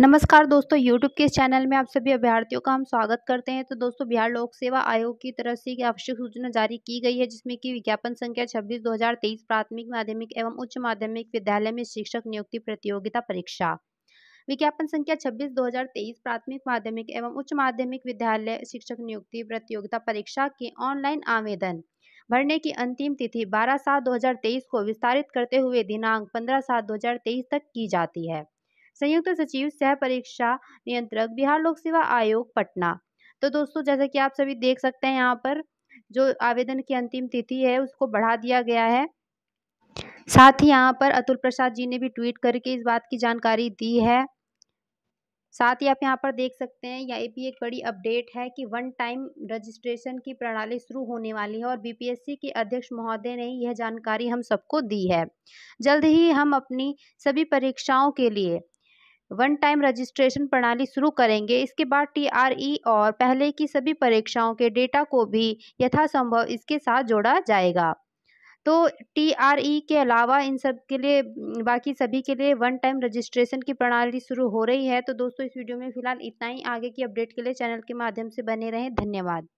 नमस्कार दोस्तों यूट्यूब के इस चैनल में आप सभी अभ्यर्थियों का हम स्वागत करते हैं तो दोस्तों बिहार लोक सेवा आयोग की तरफ से आवश्यक सूचना जारी की गई है जिसमें कि विज्ञापन संख्या 26 2023 प्राथमिक माध्यमिक एवं उच्च माध्यमिक विद्यालय में शिक्षक नियुक्ति प्रतियोगिता परीक्षा विज्ञापन संख्या 26 2023 प्राथमिक माध्यमिक एवं उच्च माध्यमिक विद्यालय शिक्षक नियुक्ति प्रतियोगिता परीक्षा के ऑनलाइन आवेदन भरने की अंतिम तिथि 12 सात 2023 को विस्तारित करते हुए दिनांक 15 सात 2023 तक की जाती है संयुक्त सचिव सह परीक्षा नियंत्रक बिहार लोक सेवा आयोग पटना तो दोस्तों जैसा कि आप सभी देख सकते हैं यहाँ पर जो आवेदन की अंतिम तिथि है उसको बढ़ा दिया गया है साथ ही यहाँ पर अतुल प्रसाद जी ने भी ट्वीट करके इस बात की जानकारी दी है साथ ही आप यहाँ पर देख सकते हैं यह भी एक बड़ी अपडेट है कि वन टाइम रजिस्ट्रेशन की प्रणाली शुरू होने वाली है और बीपीएससी के अध्यक्ष महोदय ने यह जानकारी हम सबको दी है जल्द ही हम अपनी सभी परीक्षाओं के लिए वन टाइम रजिस्ट्रेशन प्रणाली शुरू करेंगे इसके बाद टीआरई और पहले की सभी परीक्षाओं के डेटा को भी यथासंभव इसके साथ जोड़ा जाएगा तो टीआरई के अलावा इन सब के लिए बाकी सभी के लिए वन टाइम रजिस्ट्रेशन की प्रणाली शुरू हो रही है तो दोस्तों इस वीडियो में फिलहाल इतना ही आगे की अपडेट के लिए चैनल के माध्यम से बने रहें धन्यवाद